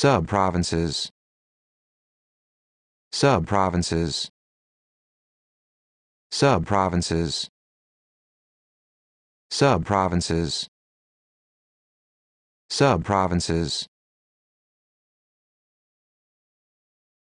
Sub-provinces. Sub-provinces. Sub-provinces. Sub-provinces. Sub-provinces.